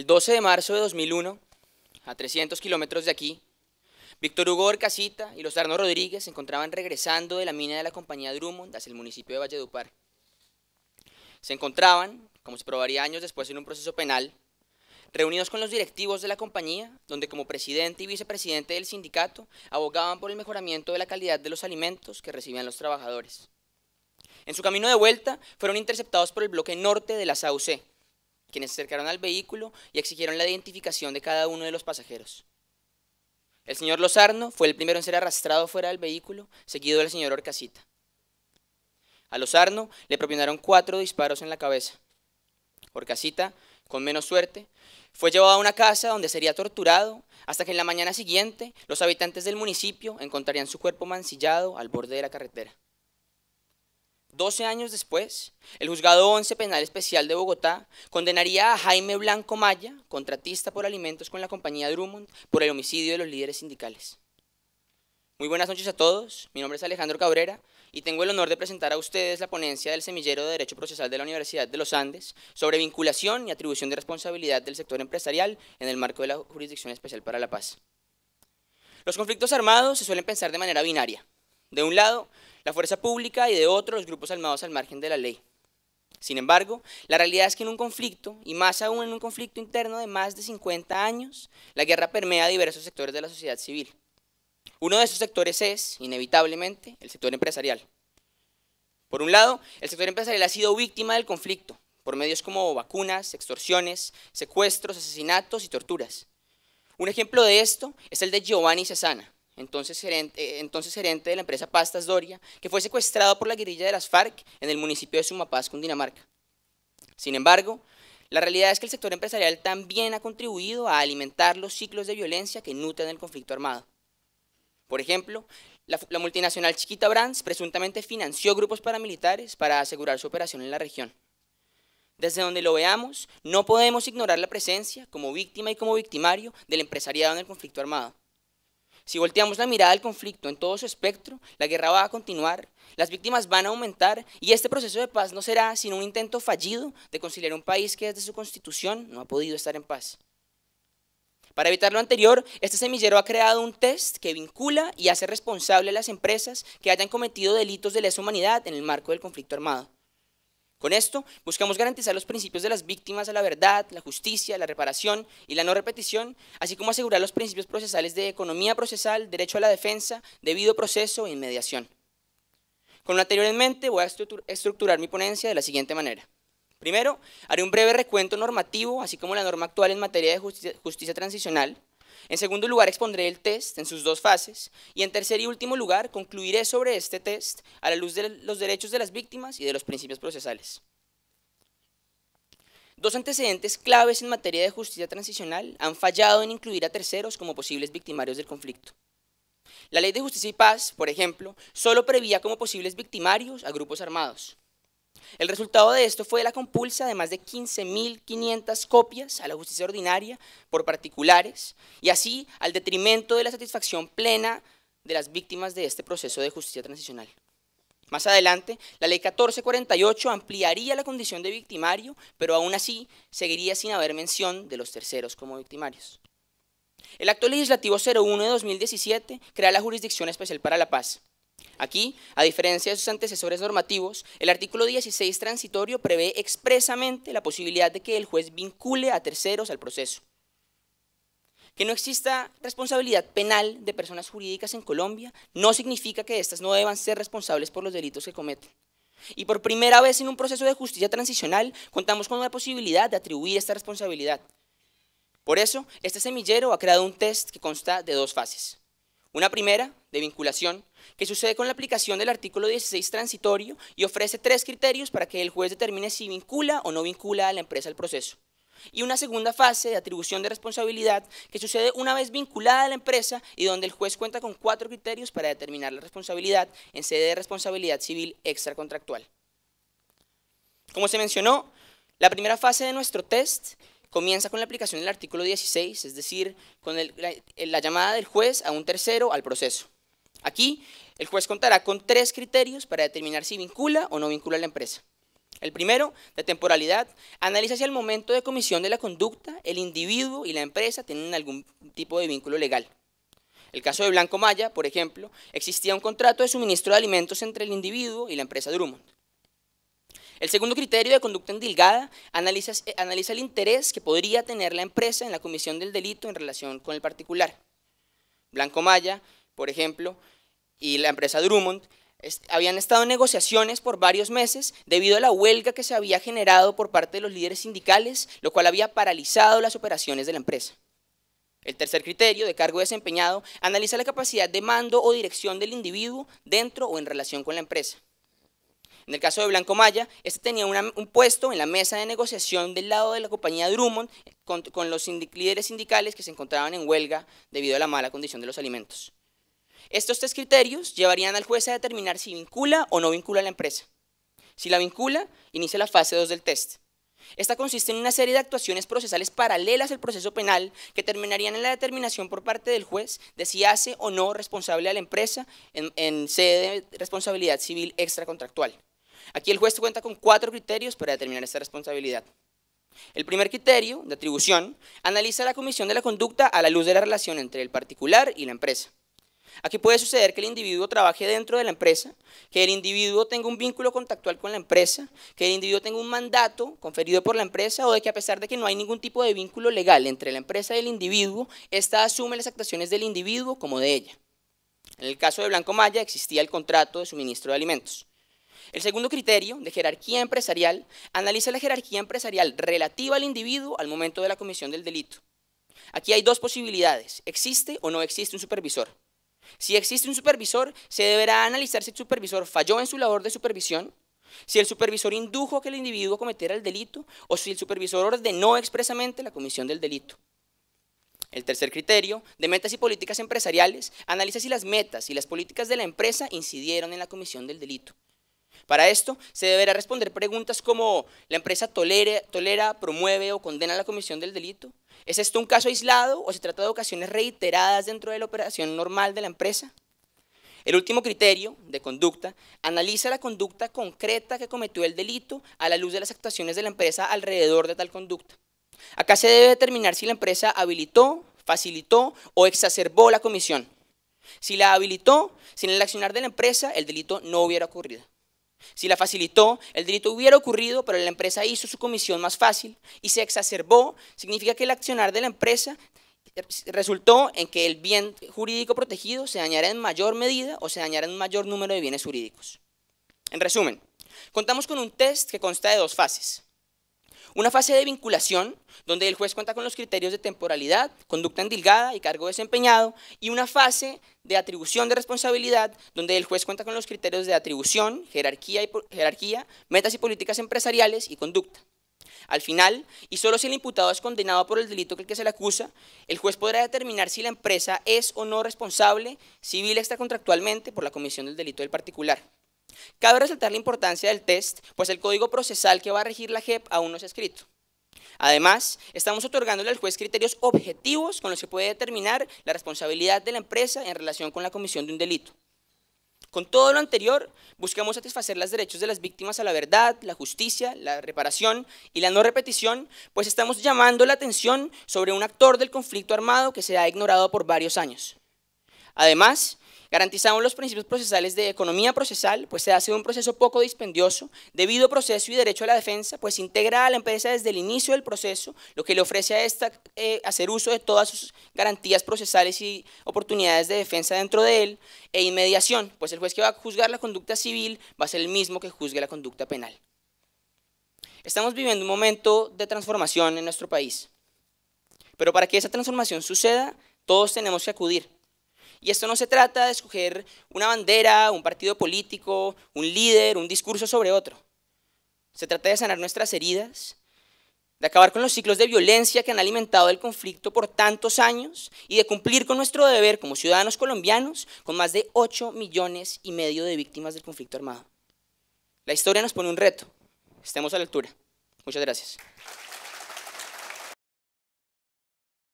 El 12 de marzo de 2001, a 300 kilómetros de aquí, Víctor Hugo Orcasita y los Arno Rodríguez se encontraban regresando de la mina de la compañía Drummond hacia el municipio de Valledupar. Se encontraban, como se probaría años después en un proceso penal, reunidos con los directivos de la compañía, donde como presidente y vicepresidente del sindicato abogaban por el mejoramiento de la calidad de los alimentos que recibían los trabajadores. En su camino de vuelta fueron interceptados por el bloque norte de la SAUC, quienes se acercaron al vehículo y exigieron la identificación de cada uno de los pasajeros. El señor Lozarno fue el primero en ser arrastrado fuera del vehículo, seguido del señor Orcasita. A Lozarno le propinaron cuatro disparos en la cabeza. Orcasita, con menos suerte, fue llevado a una casa donde sería torturado hasta que en la mañana siguiente los habitantes del municipio encontrarían su cuerpo mancillado al borde de la carretera. 12 años después, el juzgado 11 Penal Especial de Bogotá condenaría a Jaime Blanco Maya, contratista por alimentos con la compañía Drummond, por el homicidio de los líderes sindicales. Muy buenas noches a todos, mi nombre es Alejandro Cabrera y tengo el honor de presentar a ustedes la ponencia del Semillero de Derecho Procesal de la Universidad de los Andes sobre vinculación y atribución de responsabilidad del sector empresarial en el marco de la Jurisdicción Especial para la Paz. Los conflictos armados se suelen pensar de manera binaria. De un lado, la fuerza pública y de otros grupos armados al margen de la ley. Sin embargo, la realidad es que en un conflicto, y más aún en un conflicto interno de más de 50 años, la guerra permea diversos sectores de la sociedad civil. Uno de esos sectores es, inevitablemente, el sector empresarial. Por un lado, el sector empresarial ha sido víctima del conflicto, por medios como vacunas, extorsiones, secuestros, asesinatos y torturas. Un ejemplo de esto es el de Giovanni Cesana, entonces gerente, eh, entonces gerente de la empresa Pastas Doria, que fue secuestrado por la guerrilla de las FARC en el municipio de Sumapaz, Cundinamarca. Sin embargo, la realidad es que el sector empresarial también ha contribuido a alimentar los ciclos de violencia que nutren el conflicto armado. Por ejemplo, la, la, multinacional Chiquita Brands presuntamente financió grupos paramilitares para asegurar su operación en la región. Desde donde lo veamos, no podemos ignorar la presencia, como víctima y como victimario, del empresariado en el conflicto armado. Si volteamos la mirada al conflicto en todo su espectro, la guerra va a continuar, las víctimas van a aumentar y este proceso de paz no será sino un intento fallido de conciliar un país que desde su constitución no ha podido estar en paz. Para evitar lo anterior, este semillero ha creado un test que vincula y hace responsable a las empresas que hayan cometido delitos de lesa humanidad en el marco del conflicto armado. Con esto buscamos garantizar los principios de las víctimas a la verdad, la justicia, la reparación y la no repetición, así como asegurar los principios procesales de economía procesal, derecho a la defensa, debido proceso e inmediación. Con lo anterior en mente voy a estructurar mi ponencia de la siguiente manera. Primero, haré un breve recuento normativo, así como la norma actual en materia de justicia transicional. En segundo lugar, expondré el test en sus dos fases. Y en tercer y último lugar, concluiré sobre este test a la luz de los derechos de las víctimas y de los principios procesales. Dos antecedentes claves en materia de justicia transicional han fallado en incluir a terceros como posibles victimarios del conflicto. La Ley de Justicia y Paz, por ejemplo, solo prevía como posibles victimarios a grupos armados, el resultado de esto fue la compulsa de más de 15.500 copias a la justicia ordinaria por particulares y así al detrimento de la satisfacción plena de las víctimas de este proceso de justicia transicional. Más adelante, la ley 1448 ampliaría la condición de victimario, pero aún así seguiría sin haber mención de los terceros como victimarios. El acto legislativo 01 de 2017 crea la Jurisdicción Especial para la Paz, Aquí, a diferencia de sus antecesores normativos, el artículo 16 transitorio prevé expresamente la posibilidad de que el juez vincule a terceros al proceso. Que no exista responsabilidad penal de personas jurídicas en Colombia no significa que éstas no deban ser responsables por los delitos que cometen. Y por primera vez en un proceso de justicia transicional contamos con la posibilidad de atribuir esta responsabilidad. Por eso, este semillero ha creado un test que consta de dos fases. Una primera, de vinculación, que sucede con la aplicación del artículo 16 transitorio y ofrece tres criterios para que el juez determine si vincula o no vincula a la empresa al proceso. Y una segunda fase de atribución de responsabilidad que sucede una vez vinculada a la empresa y donde el juez cuenta con cuatro criterios para determinar la responsabilidad en sede de responsabilidad civil extracontractual. Como se mencionó, la primera fase de nuestro test Comienza con la aplicación del artículo 16, es decir, con eh, la, llamada del juez a un tercero al proceso. Aquí, el juez contará con tres criterios para determinar si vincula o no vincula a la empresa. El primero, de temporalidad, analiza si al momento de comisión de la conducta el individuo y la empresa tienen algún tipo de vínculo legal. El caso de Blanco Maya, por ejemplo, existía un contrato de suministro de alimentos entre el individuo y la empresa Drummond. El segundo criterio de conducta endilgada analiza, eh, analiza el interés que podría tener la empresa en la comisión del delito en relación con el particular. Blanco Maya, por ejemplo, y la empresa Drummond habían estado en negociaciones por varios meses debido a la huelga que se había generado por parte de los líderes sindicales, lo cual había paralizado las operaciones de la empresa. El tercer criterio de cargo desempeñado analiza la capacidad de mando o dirección del individuo dentro o en relación con la empresa. En el caso de Blanco Maya, este tenía un puesto en la mesa de negociación del lado de la compañía Drummond con, los líderes sindicales que se encontraban en huelga debido a la mala condición de los alimentos. Estos tres criterios llevarían al juez a determinar si vincula o no vincula a la empresa. Si la vincula, inicia la fase 2 del test. Esta consiste en una serie de actuaciones procesales paralelas al proceso penal que terminarían en la determinación por parte del juez de si hace o no responsable a la empresa en, en sede de responsabilidad civil extracontractual. Aquí el juez cuenta con cuatro criterios para determinar esta responsabilidad. El primer criterio, de atribución, analiza la comisión de la conducta a la luz de la relación entre el particular y la empresa. Aquí puede suceder que el individuo trabaje dentro de la empresa, que el individuo tenga un vínculo contactual con la empresa, que el individuo tenga un mandato conferido por la empresa o de que a pesar de que no hay ningún tipo de vínculo legal entre la empresa y el individuo, ésta asume las actuaciones del individuo como de ella. En el caso de Blanco Maya existía el contrato de suministro de alimentos. El segundo criterio de jerarquía empresarial analiza la jerarquía empresarial relativa al individuo al momento de la comisión del delito. Aquí hay dos posibilidades, existe o no existe un supervisor. Si existe un supervisor, se deberá analizar si el supervisor falló en su labor de supervisión, si el supervisor indujo que el individuo cometiera el delito o si el supervisor ordenó expresamente la comisión del delito. El tercer criterio, de metas y políticas empresariales, analiza si las metas y las políticas de la empresa incidieron en la comisión del delito. Para esto, se deberá responder preguntas como ¿la empresa tolera, tolera, promueve o condena la comisión del delito? ¿Es esto un caso aislado o se trata de ocasiones reiteradas dentro de la operación normal de la empresa? El último criterio de conducta analiza la conducta concreta que cometió el delito a la luz de las actuaciones de la empresa alrededor de tal conducta. Acá se debe determinar si la empresa habilitó, facilitó o exacerbó la comisión. Si la habilitó, sin el accionar de la empresa, el delito no hubiera ocurrido. Si la facilitó, el delito hubiera ocurrido, pero la empresa hizo su comisión más fácil y se exacerbó, significa que el accionar de la empresa resultó en que el bien jurídico protegido se dañara en mayor medida o se dañara en un mayor número de bienes jurídicos. En resumen, contamos con un test que consta de dos fases. Una fase de vinculación, donde el juez cuenta con los criterios de temporalidad, conducta endilgada y cargo desempeñado, y una fase de atribución de responsabilidad, donde el juez cuenta con los criterios de atribución, jerarquía, y jerarquía metas y políticas empresariales y conducta. Al final, y solo si el imputado es condenado por el delito que, el que se le acusa, el juez podrá determinar si la empresa es o no responsable civil extracontractualmente por la comisión del delito del particular. Cabe resaltar la importancia del test, pues el código procesal que va a regir la JEP aún no es escrito. Además, estamos otorgándole al juez criterios objetivos con los que puede determinar la responsabilidad de la empresa en relación con la comisión de un delito. Con todo lo anterior, buscamos satisfacer los derechos de las víctimas a la verdad, la justicia, la reparación y la no repetición, pues estamos llamando la atención sobre un actor del conflicto armado que se ha ignorado por varios años. Además, Garantizamos los principios procesales de economía procesal, pues se hace un proceso poco dispendioso, debido proceso y derecho a la defensa, pues integra a la empresa desde el inicio del proceso, lo que le ofrece a esta eh, hacer uso de todas sus garantías procesales y oportunidades de defensa dentro de él, e inmediación, pues el juez que va a juzgar la conducta civil va a ser el mismo que juzgue la conducta penal. Estamos viviendo un momento de transformación en nuestro país, pero para que esa transformación suceda, todos tenemos que acudir y esto no se trata de escoger una bandera, un partido político, un líder, un discurso sobre otro. Se trata de sanar nuestras heridas, de acabar con los ciclos de violencia que han alimentado el conflicto por tantos años y de cumplir con nuestro deber como ciudadanos colombianos con más de 8 millones y medio de víctimas del conflicto armado. La historia nos pone un reto. Estemos a la altura. Muchas gracias.